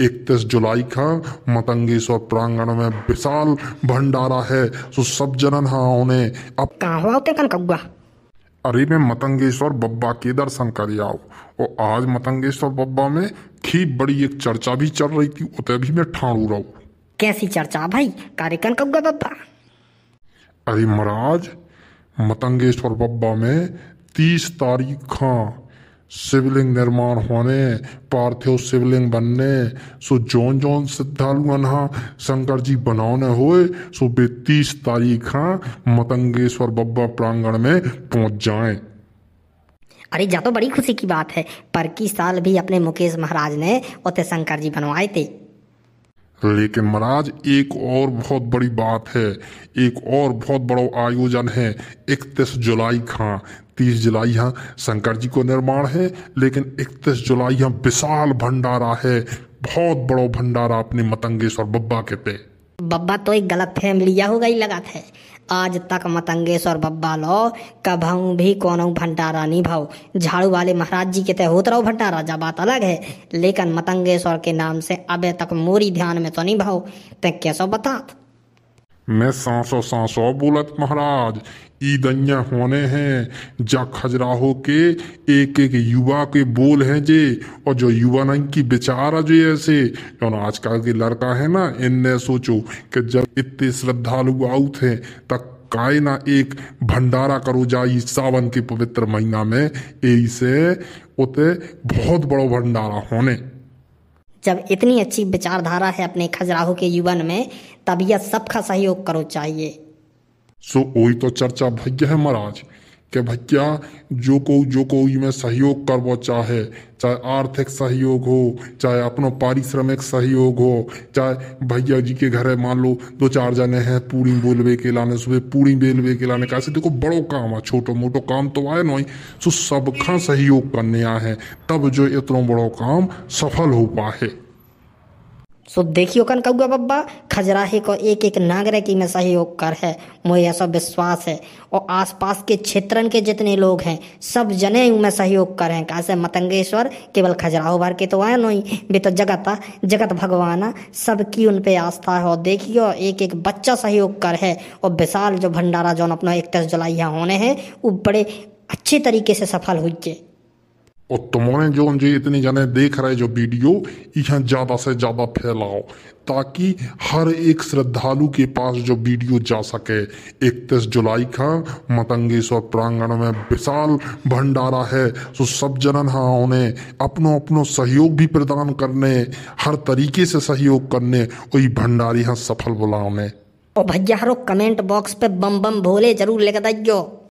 इकतीस जुलाई का मतंगेश्वर प्रांगण में विशाल भंडारा है सो सब जनन हाँ अब कहाँ अरे मैं मतंगेश्वर बब्बा के दर्शन कर आओ और आज मतंगेश्वर बब्बा में थी बड़ी एक चर्चा भी चल रही थी उतर भी मैं ठाणू रहा कैसी चर्चा भाई कार्यक्रम कौआ बब्बा अरे महाराज मतंगेश्वर बब्बा में तीस तारीख हाँ शिवलिंग निर्माण होने पार्थिव शिवलिंग बनने सो जौन जौन श्रद्धालु हाँ शंकर जी बनाने हुए सो वे तीस तारीख हाँ मतंगेश्वर बब्बा प्रांगण में पहुंच जाए अरे जा तो बड़ी खुशी की बात है पर की साल भी अपने मुकेश महाराज ने उतने शंकर जी बनवाए थे लेकिन महाराज एक और बहुत बड़ी बात है एक और बहुत बड़ा आयोजन है इकतीस जुलाई खां तीस जुलाई यहाँ शंकर जी को निर्माण है लेकिन इकतीस जुलाई यहाँ विशाल भंडारा है बहुत बड़ा भंडारा अपने मतंगेश्वर बब्बा के पे बब्बा तो एक गलत फैमिली यह हो गई लगा था आज तक मतंगेश्वर बब्बा लो कभू भी कोनो भंडारा नहीं भाओ झाड़ू वाले महाराज जी के तहत रहो भंडारा जा बात अलग है लेकिन मतंगेश्वर के नाम से अब तक मोरी ध्यान में तो नहीं भाओ ते कैसो बतात मैं सांसो सांसो बोलत महाराज ईद होने हैं जा खजराहो के एक एक युवा के बोल हैं जे और जो युवा नहीं की बेचारा जो ऐसे जो आजकल के लड़का है ना इनने सोचो कि जब इतने श्रद्धालु आउत है तब काय ना एक भंडारा करो जाई सावन के पवित्र महीना में ऐसे उते बहुत बड़ो भंडारा होने जब इतनी अच्छी विचारधारा है अपने खजुराहो के जीवन में तब यह सबका सहयोग करो चाहिए सो so, वही तो चर्चा भैया है महाराज कि भैया जो को जो कोई में सहयोग वो चाहे चाहे आर्थिक सहयोग हो चाहे अपनो पारिश्रमिक सहयोग हो चाहे भैया जी के घर है मान लो दो चार जने हैं पूरी बोलवे के लाने सुबह पूरी बेलवे के लाने कैसे देखो बड़ो काम है छोटो मोटो काम तो आए नो सो सबका सहयोग करने आए हैं तब जो इतना बड़ो काम सफल हो पाए सो देखियो कन कौआ बब्बा खजराहे को एक एक नागरिक में सहयोग कर है मुझे ऐसा विश्वास है और आसपास के क्षेत्रन के जितने लोग हैं सब जने में सहयोग कर हैं कैसे मतंगेश्वर केवल खजराहो भर के तो आए नहीं वे तो जगत जगत भगवान सबकी उन पे आस्था है और देखियो एक एक बच्चा सहयोग कर है और विशाल जो भंडारा जो अपना इकतीस जुलाई यहाँ होने हैं वो बड़े अच्छे तरीके से सफल हुई और तुम्हारे जो मुझे इतने जने देख रहे जो वीडियो यहाँ ज़्यादा से ज़्यादा फैलाओ ताकि हर एक श्रद्धालु के पास जो वीडियो जा सके इकतीस जुलाई का मतंगेश्वर प्रांगण में विशाल भंडारा है सो सब जनन हाँ उन्हें अपनो अपनो सहयोग भी प्रदान करने हर तरीके से सहयोग करने और भंडारी यहाँ सफल बुलाओ और भैया हरो कमेंट बॉक्स पे बम बम भोले जरूर लेकर दो